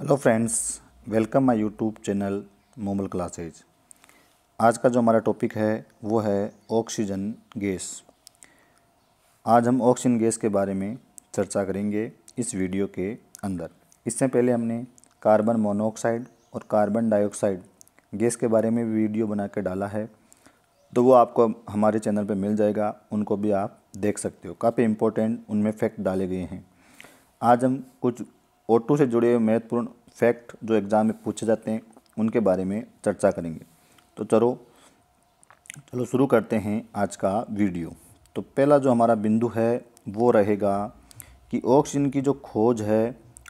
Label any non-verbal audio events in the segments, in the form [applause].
hello friends welcome my YouTube channel Momal classes आज का जो हमारा टॉपिक है वो है ऑक्सीजन गैस आज हम ऑक्सीजन गैस के बारे में चर्चा करेंगे इस वीडियो के अंदर इससे पहले हमने कार्बन मोनोऑक्साइड और कार्बन डाइऑक्साइड गैस के बारे में वीडियो बना के डाला है तो वो आपको हमारे चैनल पर मिल जाएगा उनको भी आप देख सकते हो काफ़ी इम्पोर्टेंट उनमें फैक्ट डाले गए हैं आज हम कुछ ऑटो से जुड़े हुए महत्वपूर्ण फैक्ट जो एग्ज़ाम में पूछे जाते हैं उनके बारे में चर्चा करेंगे तो चलो चलो शुरू करते हैं आज का वीडियो तो पहला जो हमारा बिंदु है वो रहेगा कि ऑक्सीजन की जो खोज है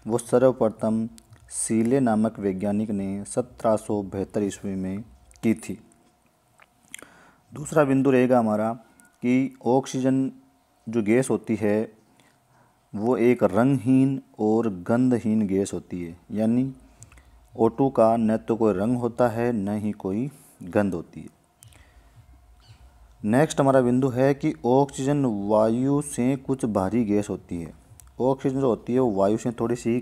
वो सर्वप्रथम सीले नामक वैज्ञानिक ने सत्रह सौ बहत्तर ईस्वी में की थी दूसरा बिंदु रहेगा हमारा कि ऑक्सीजन जो गैस होती है वो एक रंगहीन और गंधहीन गैस होती है यानी ओ का न तो कोई रंग होता है न ही कोई गंध होती है नेक्स्ट हमारा बिंदु है कि ऑक्सीजन वायु से कुछ भारी गैस होती है ऑक्सीजन जो होती है वो वायु से थोड़ी सी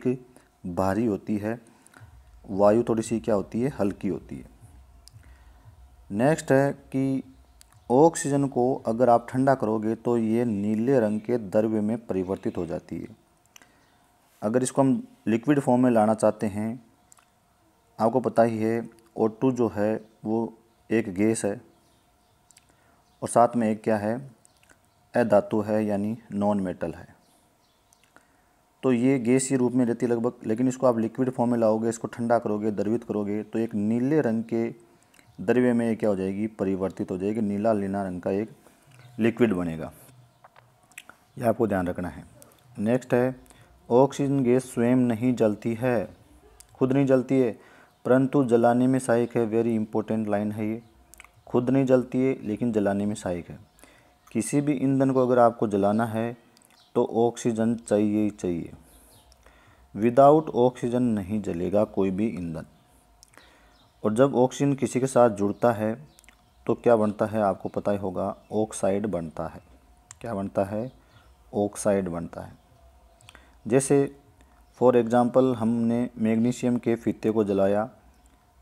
भारी होती है वायु थोड़ी सी क्या होती है हल्की होती है नेक्स्ट है कि ऑक्सीजन को अगर आप ठंडा करोगे तो ये नीले रंग के द्रव्य में परिवर्तित हो जाती है अगर इसको हम लिक्विड फॉर्म में लाना चाहते हैं आपको पता ही है ओ टू जो है वो एक गैस है और साथ में एक क्या है अधातु है यानी नॉन मेटल है तो ये गैस ही रूप में रहती है लगभग लेकिन इसको आप लिक्विड फॉर्म में लाओगे इसको ठंडा करोगे द्रवित करोगे तो एक नीले रंग के द्रव्य में क्या हो जाएगी परिवर्तित हो जाएगी नीला लीना रंग का एक लिक्विड बनेगा यह आपको ध्यान रखना है नेक्स्ट है ऑक्सीजन गैस स्वयं नहीं जलती है खुद नहीं जलती है परंतु जलाने में सहायक है वेरी इंपॉर्टेंट लाइन है ये खुद नहीं जलती है लेकिन जलाने में सहायक है किसी भी ईंधन को अगर आपको जलाना है तो ऑक्सीजन चाहिए ही चाहिए विदाउट ऑक्सीजन नहीं जलेगा कोई भी ईंधन और जब ऑक्सीजन किसी के साथ जुड़ता है तो क्या बनता है आपको पता ही होगा ऑक्साइड बनता है क्या बनता है ऑक्साइड बनता है जैसे फॉर एग्ज़ाम्पल हमने मैग्नीशियम के फीते को जलाया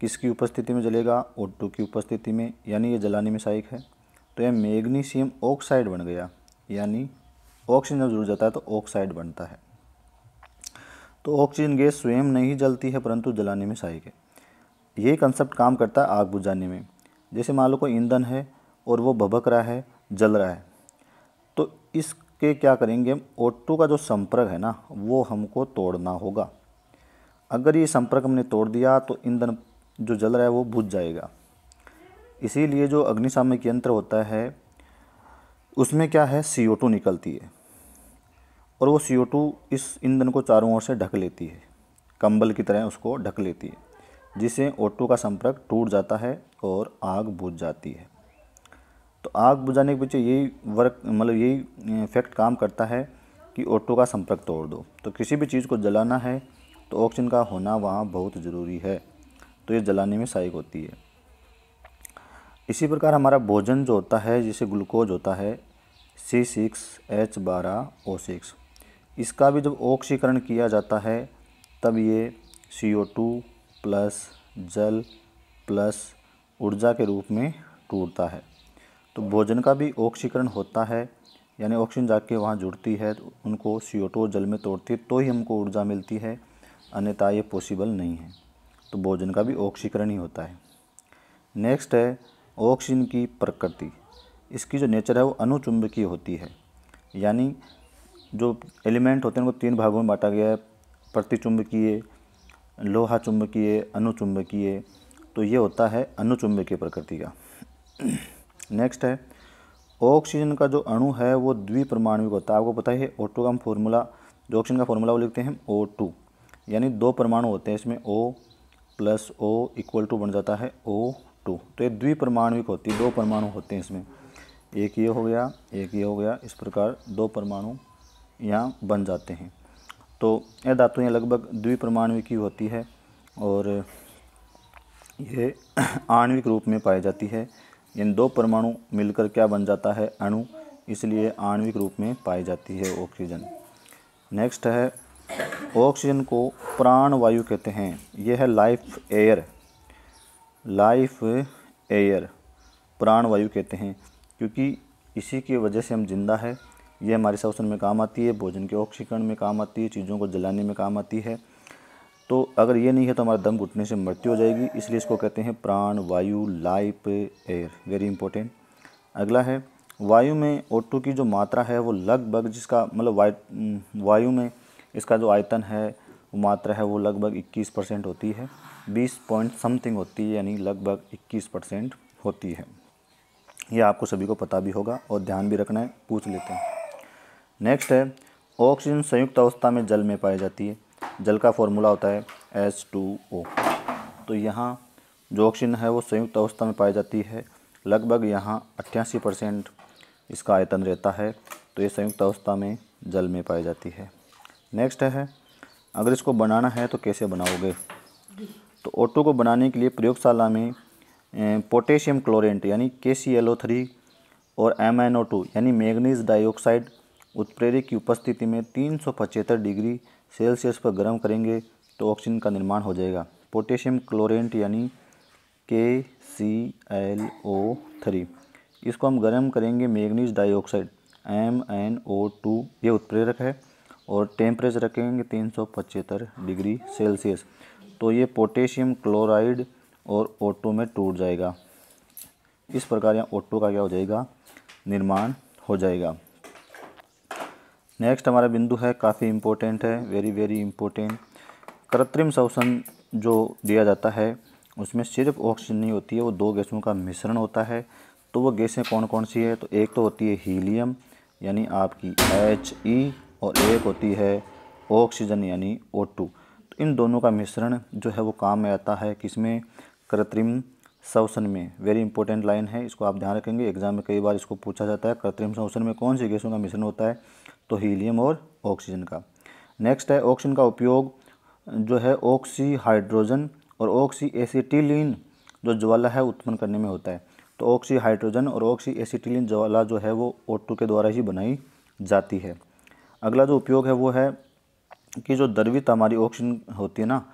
किसकी उपस्थिति में जलेगा ओ टू की उपस्थिति में यानी ये जलाने में सहायक है तो यह मैग्नीशियम ऑक्साइड बन गया यानी ऑक्सीजन जब जुड़ जाता है तो ऑक्साइड बनता है तो ऑक्सीजन गैस स्वयं नहीं जलती है परंतु जलाने में सहायक है यही कंसेप्ट काम करता है आग बुझाने में जैसे मान लो कोई ईंधन है और वो भभक रहा है जल रहा है तो इसके क्या करेंगे हम ओटू का जो संपर्क है ना वो हमको तोड़ना होगा अगर ये संपर्क हमने तोड़ दिया तो ईंधन जो जल रहा है वो बुझ जाएगा इसीलिए जो अग्निशामक यंत्र होता है उसमें क्या है सी निकलती है और वो सी इस ईंधन को चारों ओर से ढक लेती है कंबल की तरह उसको ढक लेती है जिससे ओटो का संपर्क टूट जाता है और आग बुझ जाती है तो आग बुझाने के पीछे यही वर्क मतलब यही इफेक्ट काम करता है कि ओटो का संपर्क तोड़ दो तो किसी भी चीज़ को जलाना है तो ऑक्सीजन का होना वहाँ बहुत ज़रूरी है तो ये जलाने में सहायक होती है इसी प्रकार हमारा भोजन जो होता है जिसे ग्लूकोज होता है सी सिक्स एच बारह ओ सिक्स इसका भी जब ऑक्सीकरण किया जाता है तब ये सी ओ टू प्लस जल प्लस ऊर्जा के रूप में टूटता है तो भोजन का भी ऑक्सीकरण होता है यानी ऑक्सीजन जाके वहाँ जुड़ती है तो उनको सीओटो जल में तोड़ती है तो ही हमको ऊर्जा मिलती है अन्यथा ये पॉसिबल नहीं है तो भोजन का भी ऑक्सीकरण ही होता है नेक्स्ट है ऑक्सीजन की प्रकृति इसकी जो नेचर है वो अनुचुंबकीय होती है यानी जो एलिमेंट होते हैं उनको तीन भागों में बांटा गया है प्रतिचुंबकीय लोहा चुंबकीय अनुचुंबकीय तो ये होता है अनुचुंबकीय प्रकृति का नेक्स्ट है ऑक्सीजन का जो अणु है वो द्विपरमाणविक होता है आपको पता है ओ टू का हम फॉर्मूला जो ऑक्सीजन का फॉर्मूला वो लिखते हैं ओ टू यानी दो परमाणु होते हैं इसमें O plus O equal to बन जाता है ओ टू तो ये द्विपरमाणुक होती है दो परमाणु होते हैं इसमें एक ये हो गया एक ये हो गया इस प्रकार दो परमाणु यहाँ बन जाते हैं तो यह धातुएँ लगभग की होती है और ये [clears throat] आणविक रूप में पाई जाती है इन दो परमाणु मिलकर क्या बन जाता है अणु इसलिए आणविक रूप में पाई जाती है ऑक्सीजन नेक्स्ट है ऑक्सीजन को प्राण वायु कहते हैं यह है लाइफ एयर लाइफ एयर प्राण वायु कहते हैं क्योंकि इसी की वजह से हम जिंदा है ये हमारे शवसन में काम आती है भोजन के ऑक्सीकरण में काम आती है चीज़ों को जलाने में काम आती है तो अगर ये नहीं है तो हमारा दम घुटने से मृत्यु हो जाएगी इसलिए इसको कहते हैं प्राण वायु लाइफ एयर वेरी इंपॉर्टेंट अगला है वायु में ओटू की जो मात्रा है वो लगभग जिसका मतलब वायु में इसका जो आयतन है मात्रा है वो लगभग 21 परसेंट होती है 20 पॉइंट समथिंग होती है यानी लगभग 21 परसेंट होती है ये आपको सभी को पता भी होगा और ध्यान भी रखना है पूछ लेते हैं नेक्स्ट है ऑक्सीजन संयुक्त अवस्था में जल में पाई जाती है जल का फॉर्मूला होता है एस टू ओ तो यहाँ जो ऑक्सीजन है वो संयुक्त अवस्था में पाई जाती है लगभग यहाँ अट्ठासी परसेंट इसका आयतन रहता है तो ये संयुक्त अवस्था में जल में पाई जाती है नेक्स्ट है अगर इसको बनाना है तो कैसे बनाओगे तो ओटो को बनाने के लिए प्रयोगशाला में पोटेशियम क्लोरेंट यानी K C L O three और एम एन ओ टू यानी मैगनीज डाइऑक्साइड उत्प्रेरक की उपस्थिति में तीन डिग्री सेल्सियस पर गर्म करेंगे तो ऑक्सीजन का निर्माण हो जाएगा पोटेशियम क्लोरेंट यानी K C L O three इसको हम गर्म करेंगे manganese dioxide M N O two ये उत्प्रेरक है और टेम्परेचर रखेंगे तीन सौ पचहत्तर डिग्री सेल्सियस तो ये पोटेशियम क्लोराइड और ओटो में टूट जाएगा इस प्रकार यहाँ ओटो का क्या हो जाएगा निर्माण हो जाएगा नेक्स्ट हमारा बिंदु है काफ़ी इम्पोर्टेंट है वेरी वेरी इम्पोर्टेंट कृत्रिम श्वसन जो दिया जाता है उसमें सिर्फ ऑक्सीजन नहीं होती है वो दो गैसों का मिश्रण होता है तो वो गैसें कौन कौन सी है तो एक तो होती है हीलियम यानी आपकी एच ई e, और एक होती है ऑक्सीजन यानी ओ टू तो इन दोनों का मिश्रण जो है वो काम में आता है किसमें कृत्रिम श्वसन में वेरी इंपॉर्टेंट लाइन है इसको आप ध्यान रखेंगे एग्जाम में कई बार इसको पूछा जाता है कृत्रिम शोषण में कौन सी गैसों का मिश्रण होता है तो हीलियम और ऑक्सीजन का नेक्स्ट है ऑक्सीजन का उपयोग जो है ऑक्सी हाइड्रोजन और ऑक्सी एसिटिलीन जो ज्वाला है उत्पन्न करने में होता है तो ऑक्सी हाइड्रोजन और ऑक्सी एसिटिलीन ज्वाला जो है वो ओ के द्वारा ही बनाई जाती है अगला जो उपयोग है वो है कि जो द्रवित हमारी ऑक्सीजन होती है ना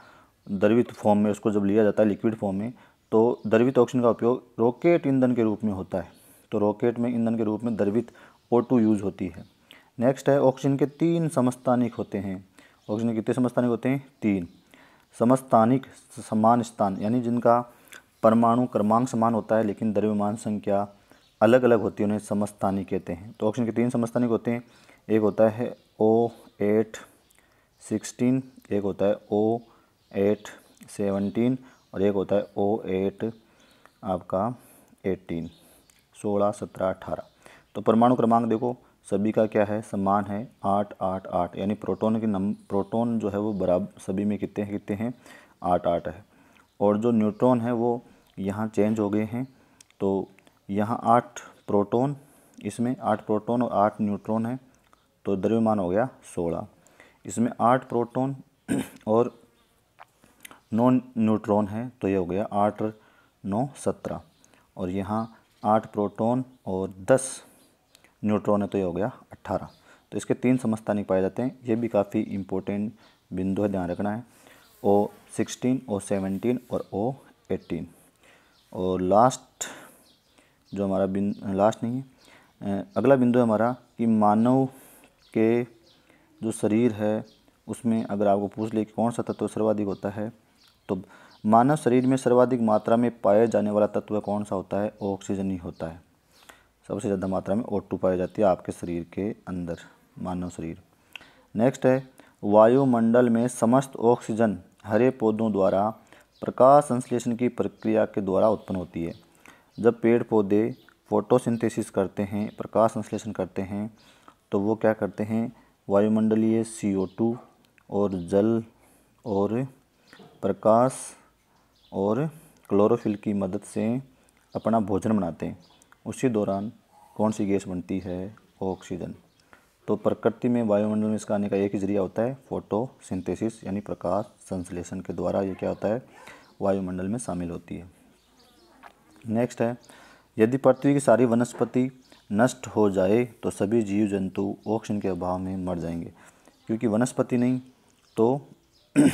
द्रवित फॉर्म में उसको जब लिया जाता है लिक्विड फॉर्म में तो द्रवित ऑक्सीजन का उपयोग रॉकेट ईंधन के रूप में होता है तो रॉकेट में ईंधन के रूप में द्रवित ओ यूज़ होती है नेक्स्ट है ऑक्सीजन के तीन समस्थानिक होते हैं ऑक्सीजन के कितने समस्थानिक होते हैं तीन समस्थानिक समान स्थान यानी जिनका परमाणु क्रमांक समान होता है लेकिन द्रव्यमान संख्या अलग अलग होती है उन्हें समस्थानिक कहते हैं तो ऑक्सीजन के तीन समस्थानिक होते हैं एक होता है ओ एट सिक्सटीन एक होता है ओ एट सेवनटीन और एक होता है ओ एट आपका एटीन सोलह सत्रह अठारह तो परमाणु क्रमांक देखो सभी का क्या है समान है आठ आठ आठ यानी प्रोटोन के नम प्रोटोन जो है वो बराबर सभी में कितने कितने हैं आठ आठ है और जो न्यूट्रॉन है वो यहाँ चेंज हो गए हैं तो यहाँ आठ प्रोटोन इसमें आठ प्रोटोन और आठ न्यूट्रॉन है तो द्रव्यमान हो गया सोलह इसमें आठ प्रोटोन [clears throat] और नौ न्यूट्रॉन है तो ये हो गया आठ नौ सत्रह और यहाँ आठ प्रोटोन और दस न्यूट्रॉन है तो ये हो गया अट्ठारह तो इसके तीन समस्थानिक पाए जाते हैं ये भी काफ़ी इंपॉर्टेंट बिंदु है ध्यान रखना है ओ सिक्सटीन ओ सेवनटीन और ओ एटीन और लास्ट जो हमारा बिन लास्ट नहीं है अगला बिंदु है हमारा कि मानव के जो शरीर है उसमें अगर आपको पूछ ले कि कौन सा तत्व सर्वाधिक होता है तो मानव शरीर में सर्वाधिक मात्रा में पाए जाने वाला तत्व कौन सा होता है ऑक्सीजन ही होता है सबसे ज़्यादा मात्रा में ओ टू पाई जाती है आपके शरीर के अंदर मानव शरीर नेक्स्ट है वायुमंडल में समस्त ऑक्सीजन हरे पौधों द्वारा प्रकाश संश्लेषण की प्रक्रिया के द्वारा उत्पन्न होती है जब पेड़ पौधे फोटोसिंथेसिस करते हैं प्रकाश संश्लेषण करते हैं तो वो क्या करते हैं वायुमंडलीय सी ओ टू और जल और प्रकाश और क्लोरोफिल की मदद से अपना भोजन बनाते हैं उसी दौरान कौन सी गैस बनती है ऑक्सीजन तो प्रकृति में वायुमंडल में इसका आने का एक ही जरिया होता है फोटो सिंथेसिस यानी प्रकाश संश्लेषण के द्वारा ये क्या होता है वायुमंडल में शामिल होती है नेक्स्ट है यदि पृथ्वी की सारी वनस्पति नष्ट हो जाए तो सभी जीव जंतु ऑक्सीजन के अभाव में मर जाएंगे क्योंकि वनस्पति नहीं तो [clears throat]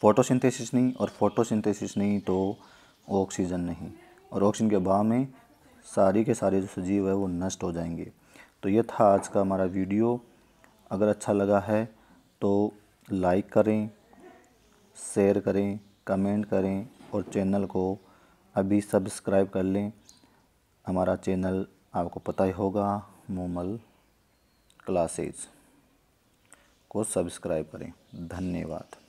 फोटोसिंथेसिस नहीं और फोटोसिंथेसिस नहीं तो ऑक्सीजन नहीं और ऑक्सीजन के अभाव में सारे के सारे जो सजीव है वो नष्ट हो जाएंगे तो ये था आज का हमारा वीडियो अगर अच्छा लगा है तो लाइक करें शेयर करें कमेंट करें और चैनल को अभी सब्सक्राइब कर लें हमारा चैनल आपको पता ही होगा मोमल क्लासेज को सब्सक्राइब करें धन्यवाद